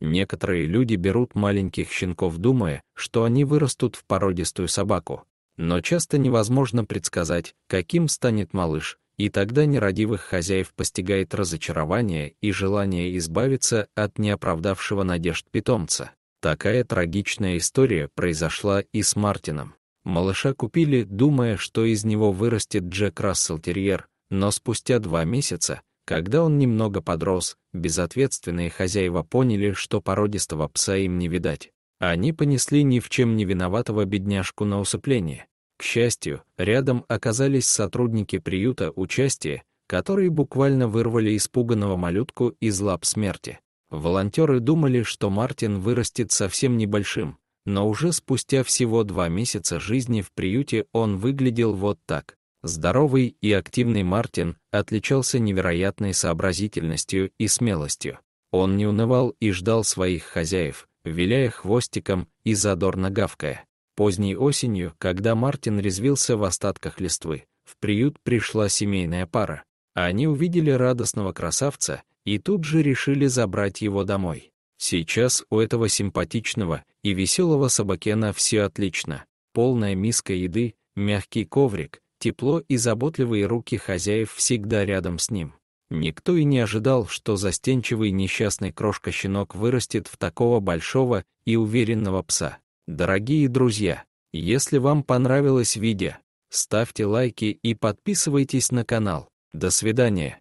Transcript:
Некоторые люди берут маленьких щенков, думая, что они вырастут в породистую собаку. Но часто невозможно предсказать, каким станет малыш, и тогда нерадивых хозяев постигает разочарование и желание избавиться от неоправдавшего надежд питомца. Такая трагичная история произошла и с Мартином. Малыша купили, думая, что из него вырастет Джек Рассел Терьер, но спустя два месяца когда он немного подрос, безответственные хозяева поняли, что породистого пса им не видать. Они понесли ни в чем не виноватого бедняжку на усыпление. К счастью, рядом оказались сотрудники приюта участия, которые буквально вырвали испуганного малютку из лап смерти. Волонтеры думали, что Мартин вырастет совсем небольшим, но уже спустя всего два месяца жизни в приюте он выглядел вот так. Здоровый и активный Мартин отличался невероятной сообразительностью и смелостью. Он не унывал и ждал своих хозяев, виляя хвостиком и задорно гавкая. Поздней осенью, когда Мартин резвился в остатках листвы, в приют пришла семейная пара. Они увидели радостного красавца и тут же решили забрать его домой. Сейчас у этого симпатичного и веселого собакена все отлично. Полная миска еды, мягкий коврик, Тепло и заботливые руки хозяев всегда рядом с ним. Никто и не ожидал, что застенчивый несчастный крошка-щенок вырастет в такого большого и уверенного пса. Дорогие друзья, если вам понравилось видео, ставьте лайки и подписывайтесь на канал. До свидания.